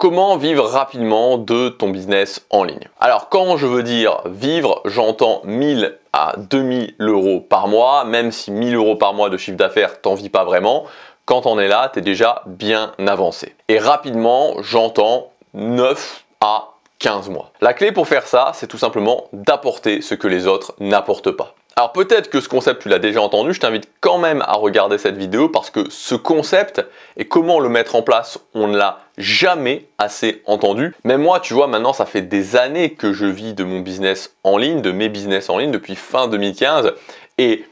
Comment vivre rapidement de ton business en ligne Alors quand je veux dire vivre, j'entends 1000 à 2000 euros par mois, même si 1000 euros par mois de chiffre d'affaires, t'en vis pas vraiment. Quand on est là, t'es déjà bien avancé. Et rapidement, j'entends 9 à 15 mois. La clé pour faire ça, c'est tout simplement d'apporter ce que les autres n'apportent pas. Alors peut-être que ce concept tu l'as déjà entendu, je t'invite quand même à regarder cette vidéo parce que ce concept et comment le mettre en place, on ne l'a jamais assez entendu. Mais moi, tu vois, maintenant ça fait des années que je vis de mon business en ligne, de mes business en ligne depuis fin 2015 et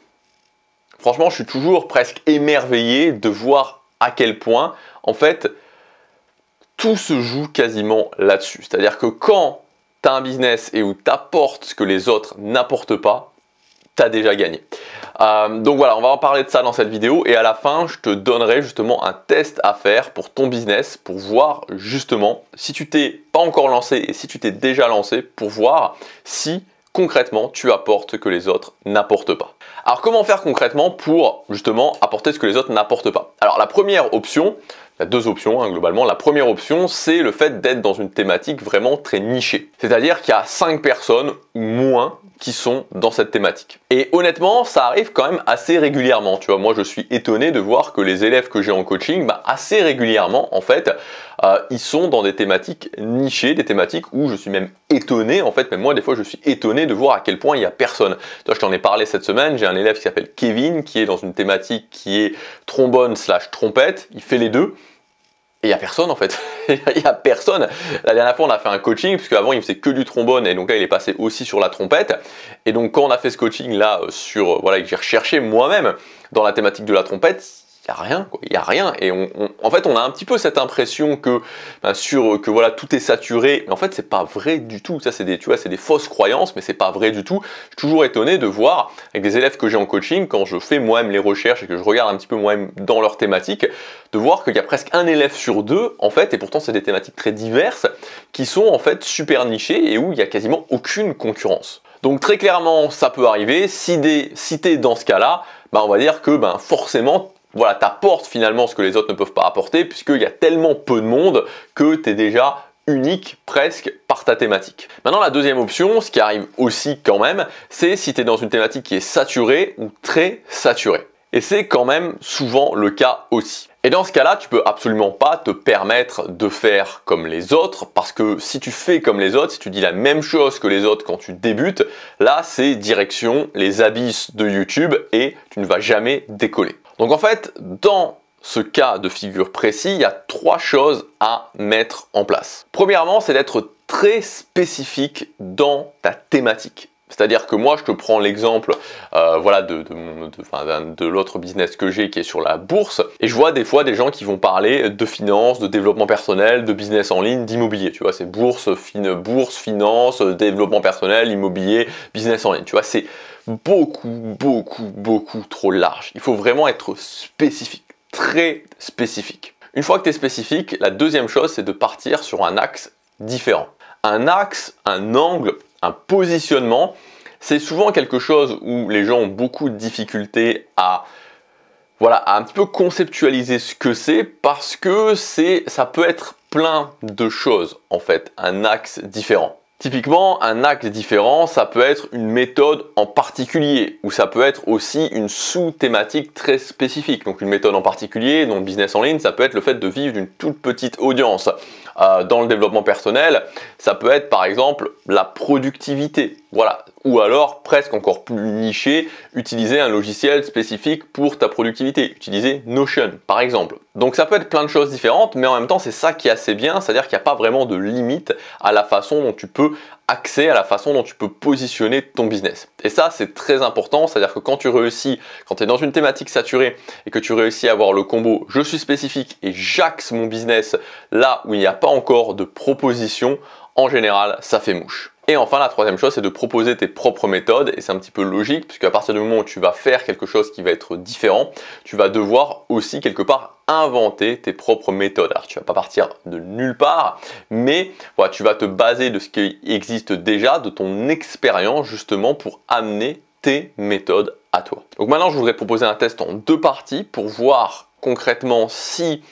franchement, je suis toujours presque émerveillé de voir à quel point en fait tout se joue quasiment là-dessus. C'est-à-dire que quand tu as un business et où tu apportes ce que les autres n'apportent pas, as déjà gagné. Euh, donc voilà, on va en parler de ça dans cette vidéo et à la fin, je te donnerai justement un test à faire pour ton business pour voir justement si tu t'es pas encore lancé et si tu t'es déjà lancé pour voir si concrètement tu apportes ce que les autres n'apportent pas. Alors comment faire concrètement pour justement apporter ce que les autres n'apportent pas Alors la première option, il y a deux options hein, globalement. La première option, c'est le fait d'être dans une thématique vraiment très nichée. C'est-à-dire qu'il y a cinq personnes ou moins qui sont dans cette thématique. Et honnêtement, ça arrive quand même assez régulièrement. Tu vois, moi je suis étonné de voir que les élèves que j'ai en coaching, bah, assez régulièrement en fait, euh, ils sont dans des thématiques nichées, des thématiques où je suis même étonné, en fait, même moi des fois je suis étonné de voir à quel point il y a personne. Toi, je t'en ai parlé cette semaine, j'ai un élève qui s'appelle Kevin, qui est dans une thématique qui est trombone slash trompette, il fait les deux il n'y a personne en fait. Il n'y a personne. La dernière fois, on a fait un coaching, puisque avant, il faisait que du trombone, et donc là, il est passé aussi sur la trompette. Et donc, quand on a fait ce coaching là, euh, sur, euh, voilà, que j'ai recherché moi-même dans la thématique de la trompette, il n'y a rien, il n'y a rien. Et on, en fait, on a un petit peu cette impression que, ben, sur, euh, que voilà, tout est saturé. Mais en fait, c'est pas vrai du tout. Ça, c'est des, tu vois, c'est des fausses croyances, mais c'est pas vrai du tout. Je suis toujours étonné de voir avec des élèves que j'ai en coaching, quand je fais moi-même les recherches et que je regarde un petit peu moi-même dans leurs thématiques, de voir qu'il y a presque un élève sur deux, en fait, et pourtant c'est des thématiques très diverses, qui sont en fait super nichées et où il n'y a quasiment aucune concurrence. Donc très clairement, ça peut arriver. Si, des, si t'es dans ce cas-là, ben, on va dire que ben, forcément, voilà, t'apportes finalement ce que les autres ne peuvent pas apporter, puisqu'il y a tellement peu de monde que tu es déjà unique presque par ta thématique. Maintenant la deuxième option, ce qui arrive aussi quand même, c'est si tu es dans une thématique qui est saturée ou très saturée. Et c'est quand même souvent le cas aussi. Et dans ce cas-là, tu peux absolument pas te permettre de faire comme les autres, parce que si tu fais comme les autres, si tu dis la même chose que les autres quand tu débutes, là c'est direction les abysses de YouTube et tu ne vas jamais décoller. Donc en fait, dans ce cas de figure précis, il y a trois choses à mettre en place. Premièrement, c'est d'être très spécifique dans ta thématique. C'est-à-dire que moi, je te prends l'exemple euh, voilà, de, de, l'autre business que j'ai qui est sur la bourse, et je vois des fois des gens qui vont parler de finance, de développement personnel, de business en ligne, d'immobilier. Tu vois, c'est bourse, bourse, finance, développement personnel, immobilier, business en ligne. Tu vois, c'est beaucoup, beaucoup, beaucoup trop large. Il faut vraiment être spécifique, très spécifique. Une fois que tu es spécifique, la deuxième chose, c'est de partir sur un axe différent. Un axe, un angle, un positionnement, c'est souvent quelque chose où les gens ont beaucoup de difficultés à voilà, à un petit peu conceptualiser ce que c'est parce que ça peut être plein de choses en fait, un axe différent. Typiquement, un acte différent, ça peut être une méthode en particulier, ou ça peut être aussi une sous-thématique très spécifique. Donc une méthode en particulier, dans le business en ligne, ça peut être le fait de vivre d'une toute petite audience. Euh, dans le développement personnel, ça peut être par exemple la productivité. Voilà. Ou alors, presque encore plus niché, utiliser un logiciel spécifique pour ta productivité. Utiliser Notion, par exemple. Donc ça peut être plein de choses différentes, mais en même temps, c'est ça qui est assez bien, c'est-à-dire qu'il n'y a pas vraiment de limite à la façon dont tu peux accès à la façon dont tu peux positionner ton business. Et ça, c'est très important, c'est-à-dire que quand tu réussis, quand tu es dans une thématique saturée et que tu réussis à avoir le combo je suis spécifique et j'axe mon business là où il n'y a pas encore de proposition, en général, ça fait mouche. Et enfin, la troisième chose, c'est de proposer tes propres méthodes. Et c'est un petit peu logique, puisque à partir du moment où tu vas faire quelque chose qui va être différent, tu vas devoir aussi quelque part inventer tes propres méthodes. Alors tu vas pas partir de nulle part, mais tu vas te baser de ce qui existe déjà, de ton expérience justement pour amener tes méthodes à toi. Donc maintenant, je voudrais proposer un test en deux parties pour voir concrètement si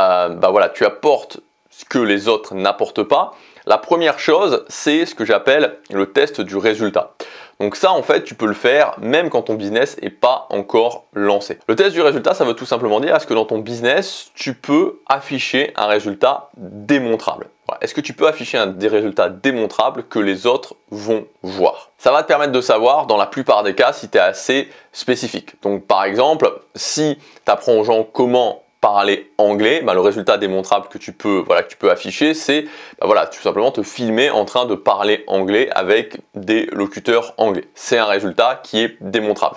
euh, bah, voilà, tu apportes ce que les autres n'apportent pas la première chose, c'est ce que j'appelle le test du résultat. Donc ça, en fait, tu peux le faire même quand ton business n'est pas encore lancé. Le test du résultat, ça veut tout simplement dire est-ce que dans ton business, tu peux afficher un résultat démontrable Est-ce que tu peux afficher un, des résultats démontrables que les autres vont voir Ça va te permettre de savoir, dans la plupart des cas, si tu es assez spécifique. Donc par exemple, si tu apprends aux gens comment parler anglais, bah, le résultat démontrable que tu peux, voilà, que tu peux afficher, c'est bah, voilà, tout simplement te filmer en train de parler anglais avec des locuteurs anglais. C'est un résultat qui est démontrable.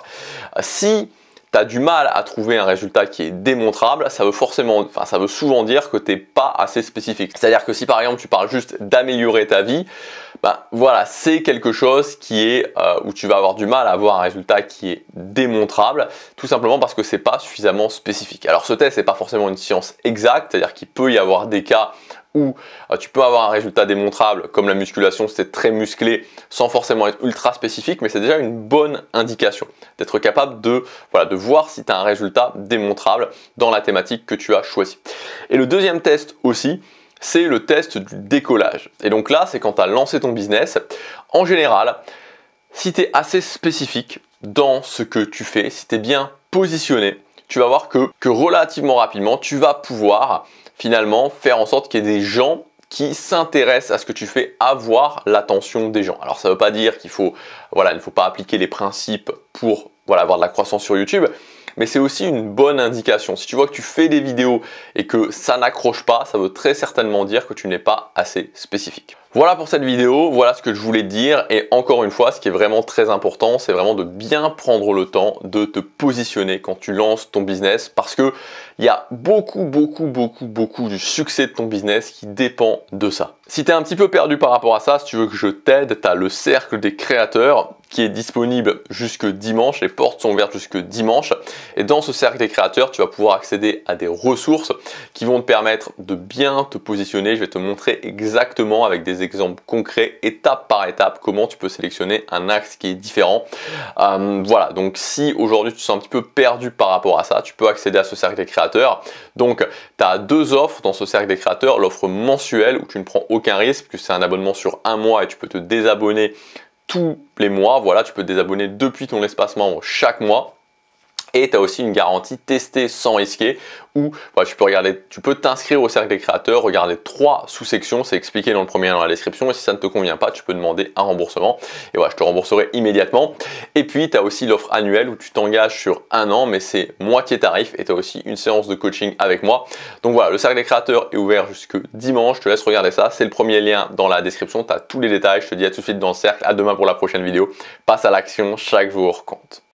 Si tu as du mal à trouver un résultat qui est démontrable, ça veut forcément, enfin ça veut souvent dire que tu n'es pas assez spécifique. C'est-à-dire que si par exemple tu parles juste d'améliorer ta vie, bah, voilà, c'est quelque chose qui est euh, où tu vas avoir du mal à avoir un résultat qui est démontrable, tout simplement parce que c'est pas suffisamment spécifique. Alors ce test n'est pas forcément une science exacte, c'est-à-dire qu'il peut y avoir des cas où euh, tu peux avoir un résultat démontrable, comme la musculation, c'est très musclé, sans forcément être ultra spécifique, mais c'est déjà une bonne indication d'être capable de, voilà, de voir si tu as un résultat démontrable dans la thématique que tu as choisie. Et le deuxième test aussi, c'est le test du décollage. Et donc là, c'est quand tu as lancé ton business. En général, si tu es assez spécifique dans ce que tu fais, si tu es bien positionné, tu vas voir que, relativement rapidement, tu vas pouvoir finalement faire en sorte qu'il y ait des gens qui s'intéressent à ce que tu fais, avoir l'attention des gens. Alors ça ne veut pas dire qu'il faut, voilà, il ne faut pas appliquer les principes pour avoir de la croissance sur YouTube, mais c'est aussi une bonne indication. Si tu vois que tu fais des vidéos et que ça n'accroche pas, ça veut très certainement dire que tu n'es pas assez spécifique. Voilà pour cette vidéo, voilà ce que je voulais te dire et encore une fois, ce qui est vraiment très important, c'est vraiment de bien prendre le temps de te positionner quand tu lances ton business parce que il y a beaucoup beaucoup beaucoup beaucoup du succès de ton business qui dépend de ça. Si tu es un petit peu perdu par rapport à ça, si tu veux que je t'aide, tu as le cercle des créateurs qui est disponible jusque dimanche. Les portes sont ouvertes jusque dimanche. Et dans ce cercle des créateurs, tu vas pouvoir accéder à des ressources qui vont te permettre de bien te positionner. Je vais te montrer exactement avec des exemples concrets, étape par étape, comment tu peux sélectionner un axe qui est différent. Euh, voilà, donc si aujourd'hui tu te sens un petit peu perdu par rapport à ça, tu peux accéder à ce cercle des créateurs. Donc, tu as deux offres dans ce cercle des créateurs. L'offre mensuelle où tu ne prends aucun aucun risque, que c'est un abonnement sur un mois et tu peux te désabonner tous les mois. Voilà, tu peux te désabonner depuis ton espace membre chaque mois. Et tu as aussi une garantie testée sans risquer où bah, tu peux regarder, tu peux t'inscrire au cercle des créateurs, regarder trois sous-sections, c'est expliqué dans le premier dans la description. Et si ça ne te convient pas, tu peux demander un remboursement. Et voilà, je te rembourserai immédiatement. Et puis, tu as aussi l'offre annuelle où tu t'engages sur un an, mais c'est moitié tarif. Et tu as aussi une séance de coaching avec moi. Donc voilà, le cercle des créateurs est ouvert jusque dimanche. Je te laisse regarder ça. C'est le premier lien dans la description. Tu as tous les détails. Je te dis à tout de suite dans le cercle. À demain pour la prochaine vidéo. Passe à l'action. Chaque jour compte.